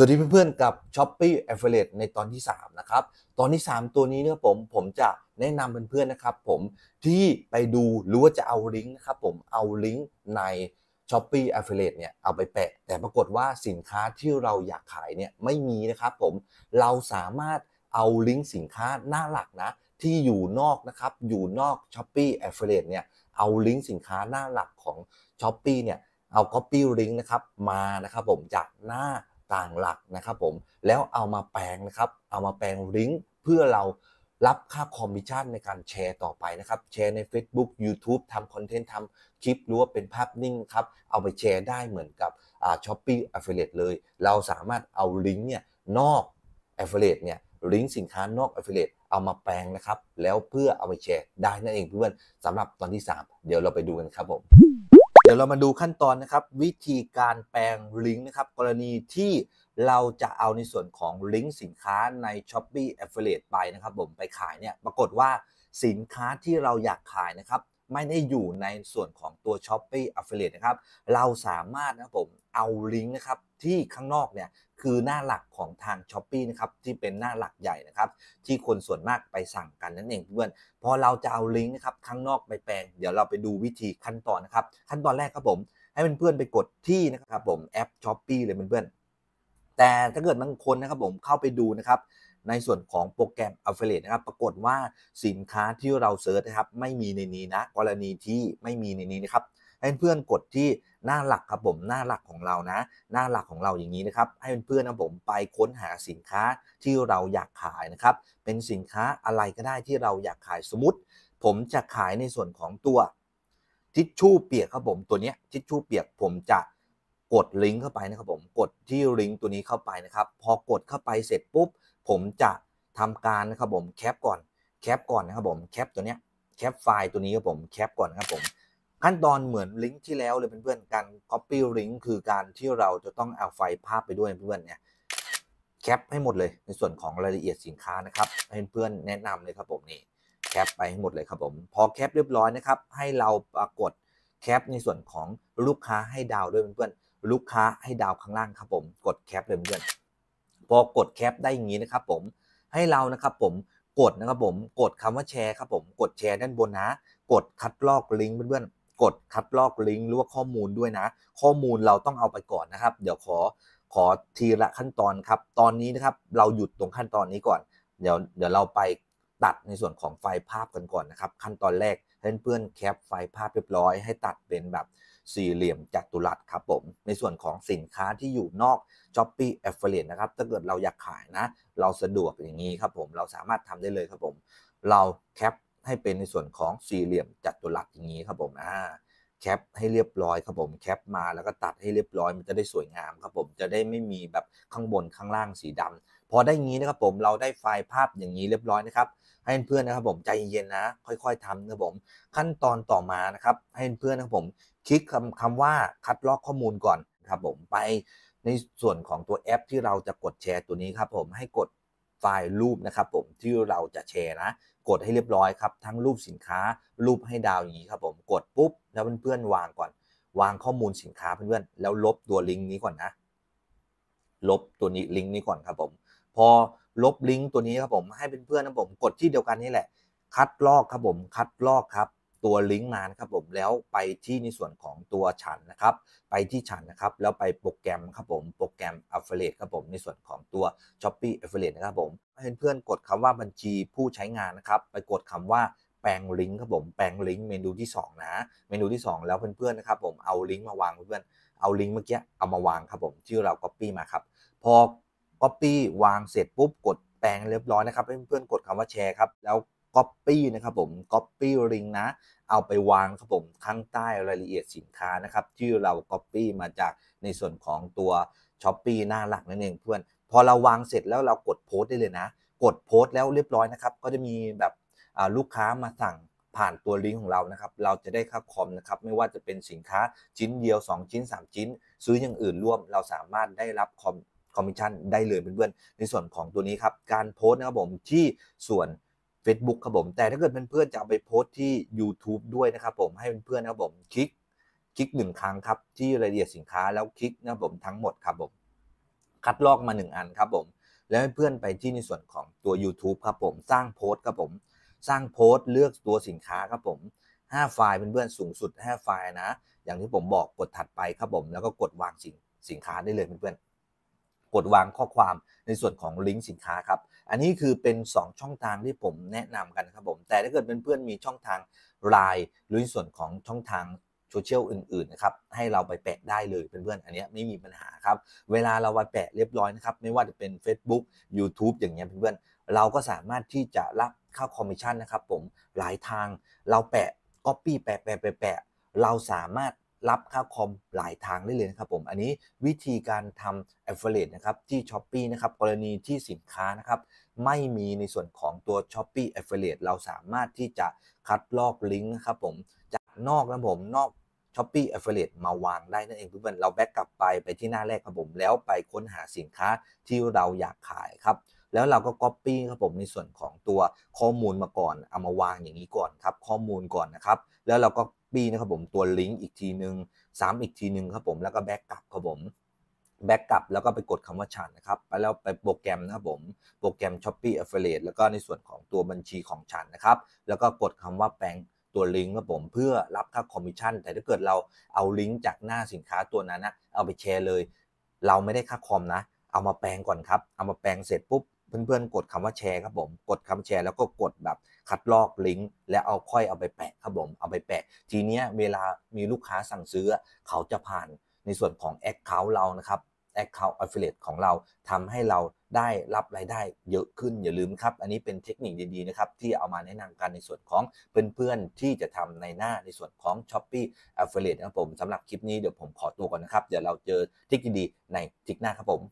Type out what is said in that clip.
สวัสดีเพื่อน ๆ กับ s h o p ปี้ Affiliate ในตอนที่3นะครับ ตอนที่ 3 ตัวนี้เนี่ยผม ผมจะแนะนำเพื่อนๆนะครับ ผมที่ไปดูหรือว่าจะเอาลิงก์นะครับผมเอาลิงก์ใน s h o p ปี้ Affiliate เนี่ย เอาไปแปะ แต่ปรากฏว่าสินค้าที่เราอยากขายเนี่ย ไม่มีนะครับผมเราสามารถเอาลิงก์สินค้าหน้าหลักนะ ที่อยู่นอก นะครับ อยู่นอก s h o p ปี้ Affiliate เนี่ยเอาลิงก์สินค้าหน้าหลักของ s h o p ปี้เนี่ยเอา Copy Link นะครับมานะครับผมจากหน้าต่างหลักนะครับผม แล้วเอามาแปลงนะครับ เอามาแปลงลิงก์เพื่อเรารับค่าคอมมิชชั่นในการแชร์ต่อไปนะครับแชร์ใน Facebook YouTube ทำคอนเทนต์ทำคลิปหรือว่าเป็นภาพนิ่งครับ เอาไปแชร์ได้เหมือนกับช้อปปี้อฟเฟเลตเลย เราสามารถเอาลิงก์เนี่ยนอกอฟเฟเลตเนี่ยลิงก์สินค้านอกอฟเฟเลตเอามาแปลงนะครับแล้วเพื่อเอาไปแชร์ได้นั่นเองเพื่อนสำหรับตอนที่ 3 เดี๋ยวเราไปดูกันครับผมดี๋ยวเรามาดูขั้นตอนนะครับวิธีการแปลงลิงก์นะครับกรณีที่เราจะเอาในส่วนของลิงก์สินค้าใน s h o p e e Affiliate ไปนะครับ ผมไปขายเนี่ยปรากฏว่าสินค้าที่เราอยากขายนะครับ ไม่ได้อยู่ในส่วนของตัว s h o p e e Affiliate นะครับเราสามารถนะผมเอาลิงก์นะครับที่ข้างนอกเนี่ยคือหน้าหลักของทางช้อปปีนะครับที่เป็นหน้าหลักใหญ่นะครับ ที่คนส่วนมากไปสั่งกันนั่นเองเพื่อนพอเราจะเอาลิงก์นะครับข้างนอกไปแปลง เดี๋ยวเราไปดูวิธีขั้นตอนนะครับ ขั้นตอนแรกครับผม ให้เพื่อนๆไปกดที่นะครับผมแอปช้อปปีเลยเพื่อนๆแต่ถ้าเกิดบางคนนะครับผมเข้าไปดูนะครับ ในส่วนของโปรแกรม Affiliate นะครับ ปรากฏว่าสินค้าที่เราเซิร์ชนะครับ ไม่มีในนี้นะ กรณีที่ไม่มีในนี้นะครับให้เพื่อนกดที่หน้าหลักครับผมหน้าหลักของเรานะ หน้าหลักของเราอย่างนี้นะครับ ให้เพื่อนๆนะผมไปค้นหาสินค้าที่เราอยากขายนะครับ เป็นสินค้าอะไรก็ได้ที่เราอยากขายสมมติ ผมจะขายในส่วนของตัวทิชชู่เปียกครับผมตัวนี้ทิชชู่เปียก ผมจะกดลิงก์เข้าไปนะครับผม กดที่ลิงก์ตัวนี้เข้าไปนะครับพอกดเข้าไปเสร็จปุ๊บ ผมจะทำการนะครับผมแคปก่อนแคปก่อนนะครับผมแคปตัวนี้แคปไฟล์ตัวนี้ครับผมแคปก่อนนะครับผมขั้นตอนเหมือนลิงก์ที่แล้วเลยเพื่อนๆการ Copy Link คือการที่เราจะต้องเอาไฟล์ภาพไปด้วยเพื่อนๆเนี่ย แคปให้หมดเลยในส่วนของรายละเอียดสินค้านะครับให้เพื่อนแนะนำเลยครับผมนี่แคปไปให้หมดเลยครับผมพอแคปเรียบร้อยนะครับ ให้เราปรากฏแคป ในส่วนของลูกค้าให้ดาวด้วยเพื่อนๆลูกค้าให้ดาวข้างล่างครับผมกดแคปเลยเพื่อนพอกดแคปได้อย่างนี้นะครับผมให้เรานะครับผมกดนะครับผมกดคำว่าแชร์ครับผมกดแชร์ด้านบนนะ กดคัดลอกลิงก์เพื่อนๆกด คัดลอก ลิงก์หรือว่าข้อมูลด้วยนะข้อมูลเราต้องเอาไปก่อนนะครับ เดี๋ยวขอขอทีละขั้นตอนครับตอนนี้นะครับเราหยุดตรงขั้นตอนนี้ก่อน เดี๋ยวเดี๋ยวเราไปตัดในส่วนของไฟล์ภาพกันก่อนนะครับ ขั้นตอนแรกเพื่อนๆแคปไฟล์ภาพเรียบร้อยให้ตัดเป็นแบบสี่เหลี่ยมจัตุรัสครับผมในส่วนของสินค้าที่อยู่นอก h o p ปี้ f อฟเฟ a เ e นะครับถ้าเกิดเราอยากขายนะ เราสะดวกอย่างนี้ครับผมเราสามารถทำได้เลยครับผม เราแคปให้เป็นในส่วนของสี่เหลี่ยมจัตุรัสอย่างนี้ครับผมอ่าแคปให้เรียบร้อยครับผม แคปมาแล้วก็ตัดให้เรียบร้อย มันจะได้สวยงาม ครับ ผม จะได้ไม่มีแบบข้างบนข้างล่างสีดำพอได้งี้นะครับ ผม เราได้ไฟล์ภาพอย่างนี้เรียบร้อยนะครับ ให้เพื่อนนะครับผมใจเย็นนะ ค่อย ๆทำนะครับผม ขั้นตอนต่อมานะครับ ให้เพื่อนนะครับผมคลิกคำคำว่าคัดลอกข้อมูลก่อนครับ ผม ไปในส่วนของตัวแอป ที่เราจะกดแชร์ตัวนี้ครับ ผม ให้กดไฟล์รูปนะครับ ผมที่เราจะแชร์นะกดให้เรียบร้อยครับ ทั้งรูปสินค้ารูปให้ดาวอย่างนี้ครับผม กดปุ๊บแล้วเพื่อนๆวางก่อน วางข้อมูลสินค้าเพื่อนๆแล้วลบตัวลิงก์นี้ก่อนนะ ลบตัวนี้ลิงก์นี้ก่อนครับผมพอลบลิงก์ตัวนี้ครับผมให้เพื่อนๆนะผม กดที่เดียวกันนี่แหละ คัดลอกครับผม คัดลอกครับตัวลิงก์มานะครับผมแล้วไปที่ในส่วนของตัวฉันนะครับไปที่ฉันนะครับ แล้วไปโปรแกรมครับผมโปรแกรม Affiliate ครับผมในส่วนของตัว Shopee Affiliate นะครับผมให้เพื่อนๆกดคำว่าบัญชีผู้ใช้งานนะครับไปกดคำว่าแปลงลิงก์ครับผมแปลงลิงก์เมนูที่2นะเมนูที่ 2 แล้วเพื่อนๆนะครับผมเอาลิงก์มาวางเพื่อนๆเอาลิงก์เมื่อกี้เอามาวางครับผมที่เรา Copy มาครับพอ Copy วางเสร็จปุ๊บกดแปลงเรียบร้อยนะครับเพื่อนๆกดคำว่าแชร์ครับแล้วก๊อปปี้นะครับผมก๊อปปี้ริงนะเอาไปวางครับผมข้างใต้รายละเอียดสินค้านะครับที่เราก๊อปปี้มาจากในส่วนของตัวช้อปปีหน้าหลักนั่นเองเพื่อนพอเราวางเสร็จแล้วเรากดโพสได้เลยนะ กดโพสแล้วเรียบร้อยนะครับ ก็จะมีแบบลูกค้ามาสั่งผ่านตัวลิงก์ของเรานะครับ เราจะได้ค่าคอมนะครับ ไม่ว่าจะเป็นสินค้าชิ้นเดียว 2 ชิ้น 3 ชิ้น ซื้ออย่างอื่นร่วมเราสามารถได้รับคอมคอมมิชชั่นได้เลยเพื่อนๆในส่วนของตัวนี้ครับการโพสนะครับผมที่ส่วน Facebook ครับผมแต่ถ้าเกิดเพื่อนจะเอาไปโพสต์ที่ YouTube ด้วยนะครับผมให้เพื่อนๆนะครับผมคลิกคลิกหนึ่งครั้งครับที่รายละเอียดสินค้าแล้วคลิกนะครับผมทั้งหมดครับผมคัดลอกมา 1 อันครับผมแล้วให้เพื่อนไปที่ในส่วนของตัว YouTube ครับผมสร้างโพสต์ครับผม สร้างโพสต์เลือกตัวสินค้าครับผม 5 ไฟล์เพื่อนสูงสุด5ไฟล์นะอย่างที่ผมบอกกดถัดไปครับผมแล้วก็กดวางสินสินค้าได้เลยเพื่อนกดวางข้อความในส่วนของลิงก์สินค้าครับ อันนี้คือเป็น 2 ช่องทางที่ผมแนะนำกันครับผม แต่ถ้าเกิดเพื่อนๆมีช่องทางไลน์หรือในส่วนของช่องทางโซเชียลอื่นๆนะครับ ให้เราไปแปะได้เลยเพื่อนๆ อันนี้ไม่มีปัญหาครับ เวลาเราไปแปะเรียบร้อยนะครับ ไม่ว่าจะเป็น Facebook YouTube อย่างเงี้ยเพื่อนๆ เราก็สามารถที่จะรับค่าคอมมิชชั่นนะครับผมหลายทางเราแปะก c o ี y แปะแปะแปะ เราสามารถรับค่าคอมหลายทางได้เลยนะครับผม อันนี้วิธีการทำอฟเฟอร์เรนะครับที่ช้อปปีนะครับกรณีที่สินค้านะครับไม่มีในส่วนของตัวช้อปปี้ f อฟเฟอร์เราสามารถที่จะคัดลอกลิงก์นะครับผม จากนอกนะผม นอกช้อป p e e a อ f i l ร a t e มาวางได้นั่นเองเพื่อนเราแบ็กกลับไป ไปที่หน้าแรกครับผม แล้วไปค้นหาสินค้าที่เราอยากขายครับแล้วเราก็ก๊อปปี้ครับผม ในส่วนของตัวข้อมูลมาก่อนเอามาวางอย่างนี้ก่อนครับ ข้อมูลก่อนนะครับแล้วเราก็ปี้นะครับผมตัวลิงก์อีกทีหนึ่งซ้ำอีกทีหนึ่งครับผมแล้วก็แบ็กกลับครับผมแบ็กกลับแล้วก็ไปกดคำว่าฉันนะครับไปแล้วไปโปรแกรมนะครับผมโปรแกรม Shopee Affiliate แล้วก็ในส่วนของตัวบัญชีของฉันนะครับ แล้วก็กดคำว่าแปลงตัวลิงก์ครับผม เพื่อรับค่าคอมมิชชั่นแต่ถ้าเกิดเราเอาลิงก์จากหน้าสินค้าตัวนั้นนะเอาไปแชร์เลย เราไม่ได้ค่าคอมนะ เอามาแปลงก่อนครับเอามาแปลงเสร็จปุ๊บเพื่อนๆกดคำว่าแชร์ครับผมกดคำแชร์แล้วก็กดแบบคัดลอกลิงก์แล้วเอาค่อยเอาไปแปะครับผมเอาไปแปะทีเนี้ยเวลามีลูกค้าสั่งซื้อเขาจะผ่านในส่วนของแอคเคาท์เรานะครับแอคเคาท์อัลเฟ a t e ของเราทำให้เราได้รับรายได้ เยอะขึ้นอย่าลืมครับอันนี้เป็นเทคนิคดีๆนะครับที่เอามาแนะนำกันในส่วนของเพื่อนๆที่จะทำในหน้าในส่วนของ s h อ p ป e Affiliate นะครับผมสำหรับคลิปนี้เดี๋ยวผมขอตัวก่อนนะครับเดี๋ยวเราเจอทิคดีๆในทิคหน้าครับผม